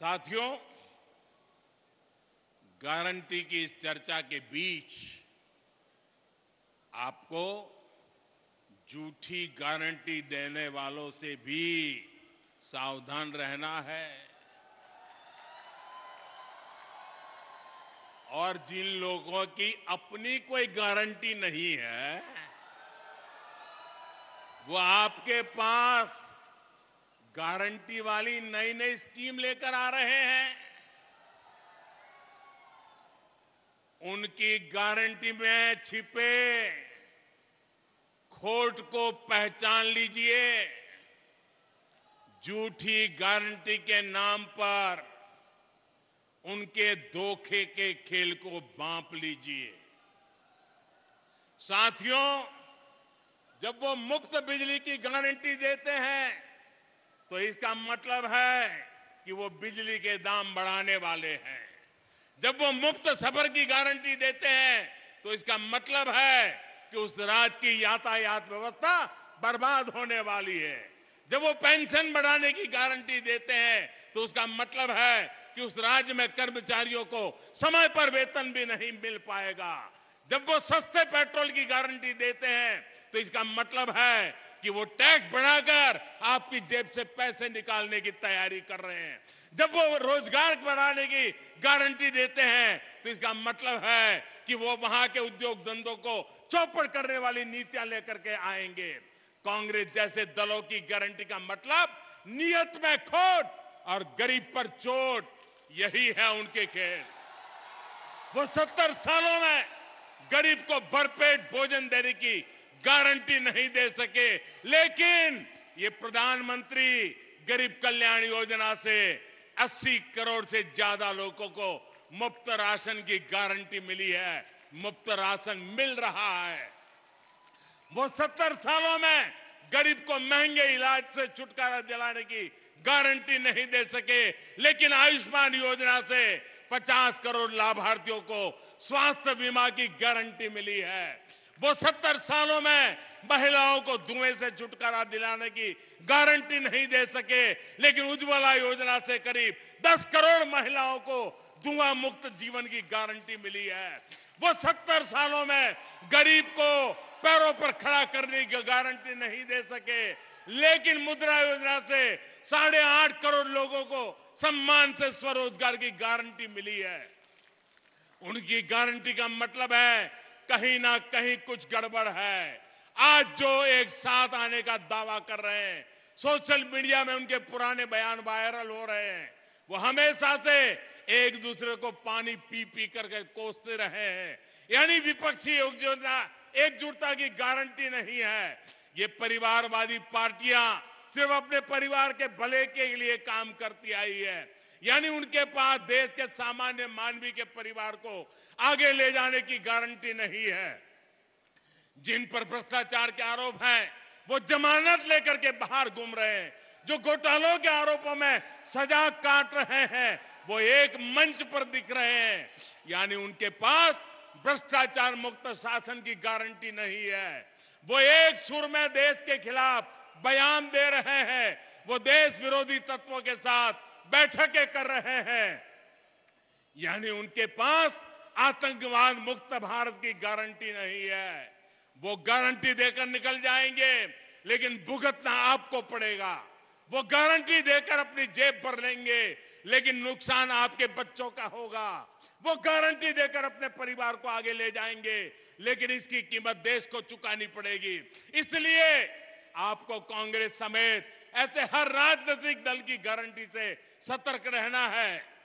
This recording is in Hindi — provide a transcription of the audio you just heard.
साथियों गारंटी की इस चर्चा के बीच आपको झूठी गारंटी देने वालों से भी सावधान रहना है और जिन लोगों की अपनी कोई गारंटी नहीं है वो आपके पास गारंटी वाली नई नई स्कीम लेकर आ रहे हैं उनकी गारंटी में छिपे खोट को पहचान लीजिए झूठी गारंटी के नाम पर उनके धोखे के खेल को बांप लीजिए साथियों जब वो मुफ्त बिजली की गारंटी देते हैं तो इसका मतलब है कि वो बिजली के दाम बढ़ाने वाले हैं जब वो मुफ्त सफर की गारंटी देते हैं तो इसका मतलब है कि उस राज्य की यातायात व्यवस्था बर्बाद होने वाली है जब वो पेंशन बढ़ाने की गारंटी देते हैं तो उसका मतलब है कि उस राज्य में कर्मचारियों को समय पर वेतन भी नहीं मिल पाएगा जब वो सस्ते पेट्रोल की गारंटी देते हैं तो इसका मतलब है कि वो टैक्स बढ़ाकर आपकी जेब से पैसे निकालने की तैयारी कर रहे हैं जब वो रोजगार बढ़ाने की गारंटी देते हैं तो इसका मतलब है कि वो वहां के उद्योग धंधों को चौपड़ करने वाली नीतियां लेकर के आएंगे कांग्रेस जैसे दलों की गारंटी का मतलब नियत में खोट और गरीब पर चोट यही है उनके खेल वो सत्तर सालों में गरीब को भरपेट भोजन देने की गारंटी नहीं दे सके लेकिन ये प्रधानमंत्री गरीब कल्याण योजना से 80 करोड़ से ज्यादा लोगों को मुफ्त राशन की गारंटी मिली है मुफ्त राशन मिल रहा है वो सत्तर सालों में गरीब को महंगे इलाज से छुटकारा दिलाने की गारंटी नहीं दे सके लेकिन आयुष्मान योजना से 50 करोड़ लाभार्थियों को स्वास्थ्य बीमा की गारंटी मिली है वो सत्तर सालों में महिलाओं को धुएं से छुटकारा दिलाने की गारंटी नहीं दे सके लेकिन उज्ज्वला योजना से करीब 10 करोड़ महिलाओं को धुआं मुक्त जीवन की गारंटी मिली है वो सत्तर सालों में गरीब को पैरों पर खड़ा करने की गारंटी नहीं दे सके लेकिन मुद्रा योजना से साढ़े आठ करोड़ लोगों को सम्मान से स्वरोजगार की गारंटी मिली है उनकी गारंटी का मतलब है कहीं ना कहीं कुछ गड़बड़ है आज जो एक साथ आने का दावा कर रहे हैं सोशल मीडिया में उनके पुराने बयान वायरल हो रहे हैं वो हमेशा से एक दूसरे को पानी पी पी करके कोसते रहे हैं यानी विपक्षी योजना एकजुटता की गारंटी नहीं है ये परिवारवादी पार्टियां सिर्फ अपने परिवार के भले के लिए काम करती आई है यानी उनके पास देश के सामान्य मानवीय के परिवार को आगे ले जाने की गारंटी नहीं है जिन पर भ्रष्टाचार के आरोप हैं वो जमानत लेकर के बाहर घूम रहे हैं जो घोटालों के आरोपों में सजा काट रहे हैं वो एक मंच पर दिख रहे हैं यानी उनके पास भ्रष्टाचार मुक्त शासन की गारंटी नहीं है वो एक सुर में देश के खिलाफ बयान दे रहे हैं वो देश विरोधी तत्वों के साथ बैठकें कर रहे हैं यानी उनके पास आतंकवाद मुक्त भारत की गारंटी नहीं है वो गारंटी देकर निकल जाएंगे लेकिन भुगतना आपको पड़ेगा वो गारंटी देकर अपनी जेब भर लेंगे लेकिन नुकसान आपके बच्चों का होगा वो गारंटी देकर अपने परिवार को आगे ले जाएंगे लेकिन इसकी कीमत देश को चुकानी पड़ेगी इसलिए आपको कांग्रेस समेत ऐसे हर राजनीतिक दल की गारंटी से सतर्क रहना है